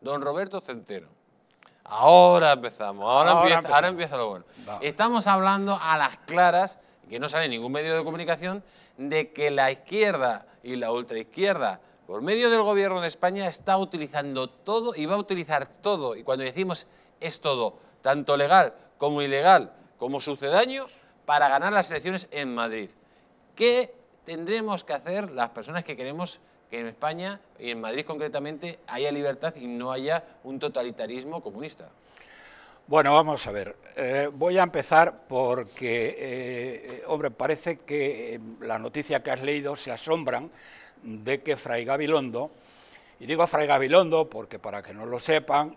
Don Roberto Centeno. Ahora empezamos, ahora, empieza, lo bueno. Estamos hablando a las claras, que no sale en ningún medio de comunicación, de que la izquierda y la ultraizquierda, por medio del gobierno de España, está utilizando todo y va a utilizar todo. Y cuando decimos es todo, tanto legal como ilegal, como sucedaño, para ganar las elecciones en Madrid. ¿Qué tendremos que hacer las personas que queremos que en España y en Madrid concretamente haya libertad y no haya un totalitarismo comunista. Bueno, vamos a ver. Eh, voy a empezar porque, eh, hombre, parece que eh, la noticia que has leído se asombran de que Fray Gabilondo, y digo Fray Gabilondo porque para que no lo sepan,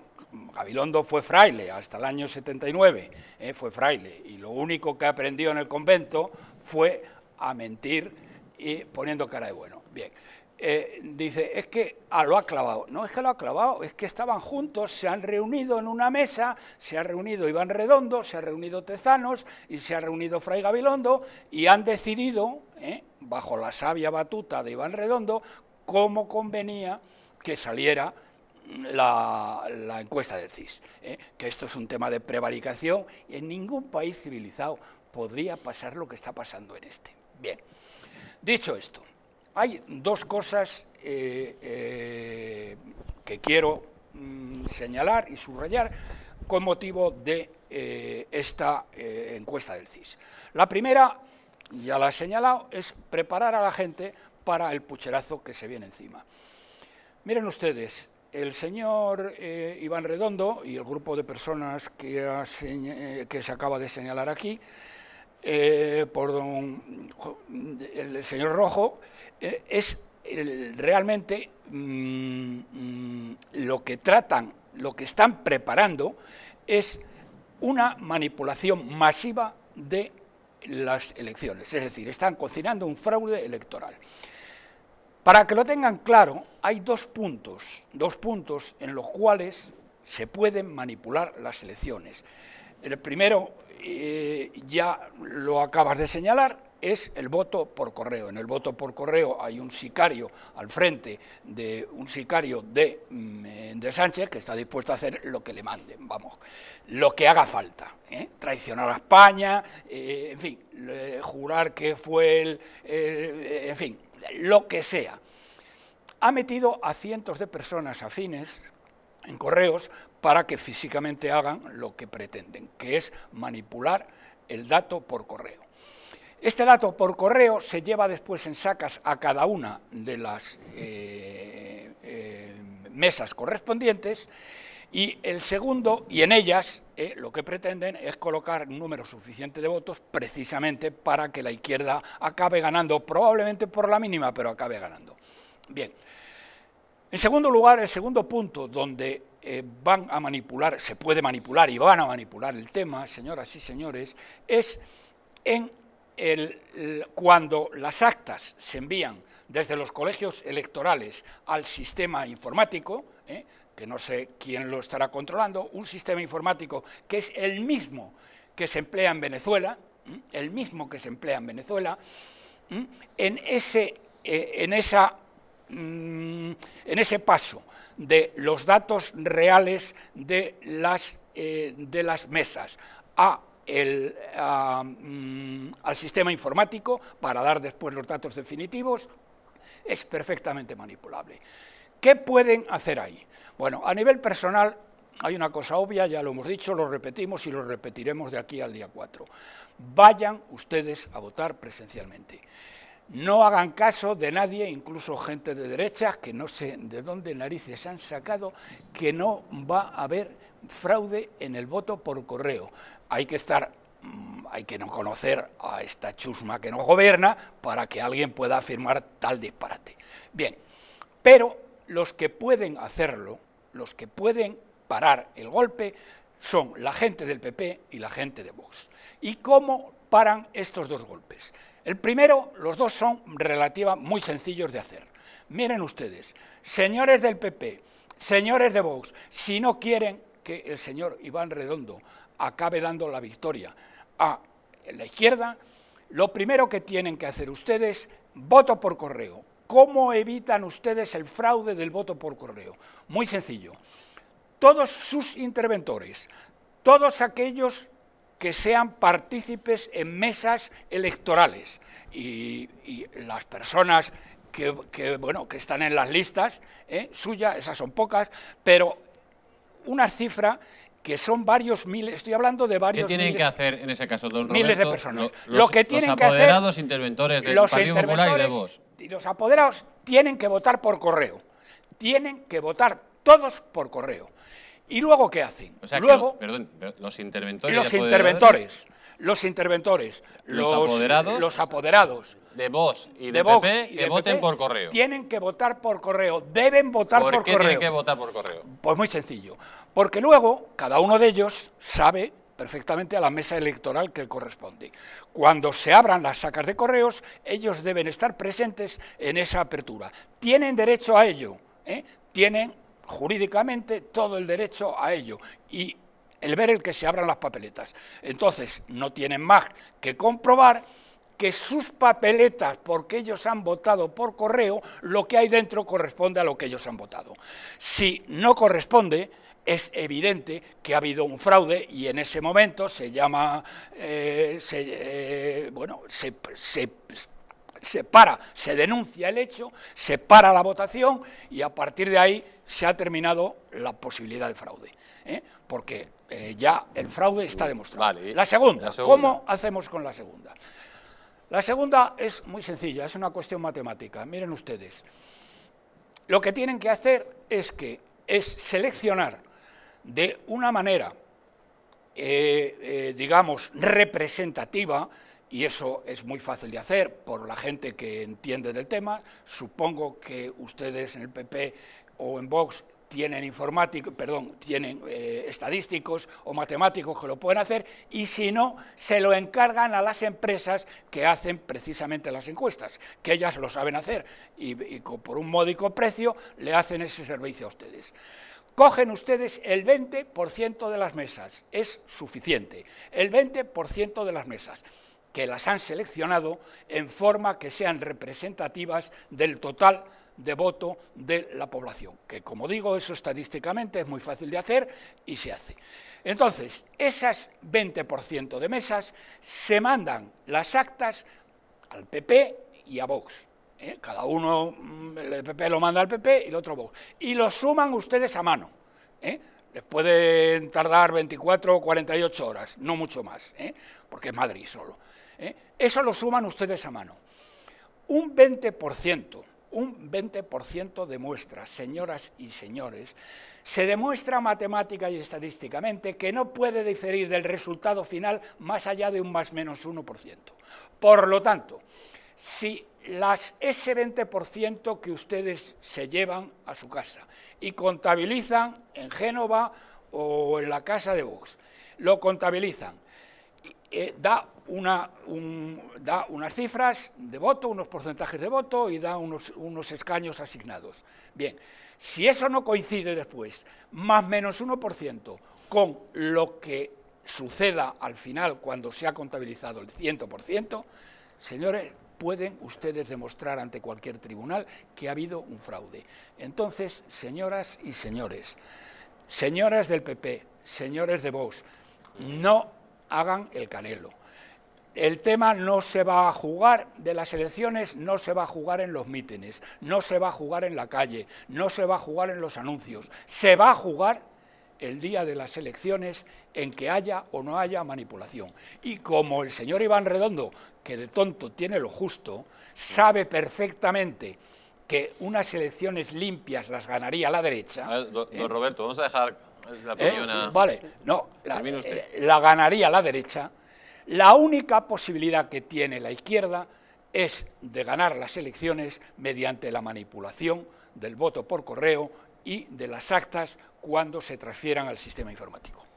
Gabilondo fue fraile hasta el año 79, fue fraile, y lo único que aprendió en el convento fue a mentir y poniendo cara de bueno. Bien, eh, dice, es que ah, lo ha clavado. No es que lo ha clavado, es que estaban juntos, se han reunido en una mesa, se ha reunido Iván Redondo, se ha reunido Tezanos y se ha reunido Fray Gabilondo y han decidido, ¿eh? bajo la sabia batuta de Iván Redondo, cómo convenía que saliera la, encuesta del CIS, ¿eh? que esto es un tema de prevaricación y en ningún país civilizado podría pasar lo que está pasando en este. Bien, dicho esto, hay dos cosas eh, eh, que quiero mm, señalar y subrayar con motivo de eh, esta encuesta del CIS. La primera, ya la he señalado, es preparar a la gente para el pucherazo que se viene encima. Miren ustedes, el señor Iván Redondo y el grupo de personas que, se acaba de señalar aquí eh, por don, el señor Rojo, eh, es realmente mm, mm, lo que tratan, lo que están preparando es una manipulación masiva de las elecciones, es decir, están cocinando un fraude electoral. Para que lo tengan claro, hay dos puntos, dos puntos en los cuales se pueden manipular las elecciones. El primero eh, ya lo acabas de señalar, es el voto por correo. En el voto por correo hay un sicario al frente de un sicario de, mm, de Sánchez que está dispuesto a hacer lo que le manden, vamos, lo que haga falta. ¿eh? Traicionar a España, eh, en fin, jurar que fue el, en fin, lo que sea. Ha metido a cientos de personas afines en correos para que físicamente hagan lo que pretenden, que es manipular el dato por correo. Este dato por correo se lleva después en sacas a cada una de las eh, eh, mesas correspondientes y el segundo, y en ellas eh, lo que pretenden es colocar un número suficiente de votos precisamente para que la izquierda acabe ganando, probablemente por la mínima, pero acabe ganando. Bien, en segundo lugar, el segundo punto donde eh, van a manipular, se puede manipular y van a manipular el tema, señoras y señores, es en el, cuando las actas se envían desde los colegios electorales al sistema informático, eh, que no sé quién lo estará controlando, un sistema informático que es el mismo que se emplea en Venezuela, el mismo que se emplea en Venezuela, en, ese, eh, en esa Mm, en ese paso de los datos reales de las, eh, de las mesas mm, al sistema informático para dar después los datos definitivos, es perfectamente manipulable. ¿Qué pueden hacer ahí? Bueno, a nivel personal hay una cosa obvia, ya lo hemos dicho, lo repetimos y lo repetiremos de aquí al día 4. Vayan ustedes a votar presencialmente. No hagan caso de nadie, incluso gente de derechas, que no sé de dónde narices han sacado, que no va a haber fraude en el voto por correo. Hay que estar mm, hay que no conocer a esta chusma que nos gobierna para que alguien pueda afirmar tal disparate. Bien, pero los que pueden hacerlo, los que pueden parar el golpe, son la gente del PP y la gente de Vox. ¿Y cómo paran estos dos golpes? El primero, los dos son relativamente muy sencillos de hacer. Miren ustedes, señores del PP, señores de Vox, si no quieren que el señor Iván Redondo acabe dando la victoria a la izquierda, lo primero que tienen que hacer ustedes, voto por correo. ¿Cómo evitan ustedes el fraude del voto por correo? Muy sencillo. Todos sus interventores, todos aquellos que sean partícipes en mesas electorales y, las personas que, bueno, que están en las listas ¿eh? suyas, esas son pocas, pero una cifra que son varios miles, estoy hablando de varios ¿Qué tienen miles, que hacer en ese caso, don Miles de personas. Lo, los, que tienen apoderados interventores del los Partido Popular y de vos? Los apoderados tienen que votar por correo. Tienen que votar todos por correo. ¿Y luego qué hacen? sea, perdón, los interventores. Los interventores. Los apoderados. Los apoderados. De Vox y de, PP que voten por correo. Tienen que votar por correo. Deben votar por, por qué tienen que votar por correo? Pues muy sencillo. Porque luego cada uno de ellos sabe perfectamente a la mesa electoral que corresponde. Cuando se abran las sacas de correos, ellos deben estar presentes en esa apertura. Tienen derecho a ello. ¿eh? Tienen jurídicamente todo el derecho a ello y el ver el que se abran las papeletas. Entonces, no tienen más que comprobar que sus papeletas, porque ellos han votado por correo, lo que hay dentro corresponde a lo que ellos han votado. Si no corresponde, es evidente que ha habido un fraude y en ese momento se llama, eh, se, eh, bueno, se, se, se para, se denuncia el hecho, se para la votación y a partir de ahí se ha terminado la posibilidad de fraude, ¿eh? porque eh, ya el fraude está demostrado. La, segunda, ¿cómo hacemos con la segunda? La segunda es muy sencilla, es una cuestión matemática. Miren ustedes, lo que tienen que hacer es que es seleccionar de una manera, eh, digamos, representativa, y eso es muy fácil de hacer por la gente que entiende del tema. Supongo que ustedes en el PP o en Vox tienen informático perdón, tienen eh, estadísticos o matemáticos que lo pueden hacer y si no, se lo encargan a las empresas que hacen precisamente las encuestas, que ellas lo saben hacer y, por un módico precio le hacen ese servicio a ustedes. Cogen ustedes el 20% de las mesas, es suficiente, el 20% de las mesas que las han seleccionado en forma que sean representativas del total de voto de la población, que como digo, eso estadísticamente es muy fácil de hacer y se hace. Entonces, esas 20% de mesas se mandan las actas al PP y a Vox. ¿eh? Cada uno, mm, el PP lo manda al PP y el otro a Vox. Y lo suman ustedes a mano. ¿eh? Les pueden tardar 24 o 48 horas, no mucho más, ¿eh? porque es Madrid solo. Eso lo suman ustedes a mano. Un 20% un 20% de muestras, señoras y señores, se demuestra matemática y estadísticamente que no puede diferir del resultado final más allá de un más menos 1%. Por lo tanto, si las, ese 20% que ustedes se llevan a su casa y contabilizan en Génova o en la casa de Vox, lo contabilizan, eh, da una, da unas cifras de voto, unos porcentajes de voto y da unos, unos escaños asignados. Bien, si eso no coincide después, más menos 1%, con lo que suceda al final cuando se ha contabilizado el 100%, señores, pueden ustedes demostrar ante cualquier tribunal que ha habido un fraude. Entonces, señoras y señores, señoras del PP, señores de Vox, no hagan el canelo el tema no se va a jugar de las elecciones, no se va a jugar en los mítines, no se va a jugar en la calle, no se va a jugar en los anuncios, se va a jugar el día de las elecciones en que haya o no haya manipulación. Y como el señor Iván Redondo, que de tonto tiene lo justo, sabe perfectamente que unas elecciones limpias las ganaría la derecha... don, eh, Roberto, vamos a dejar la ¿eh? opinión Vale, no, eh, la ganaría la derecha la única posibilidad que tiene la izquierda es de ganar las elecciones mediante la manipulación del voto por correo y de las actas cuando se transfieran al sistema informático.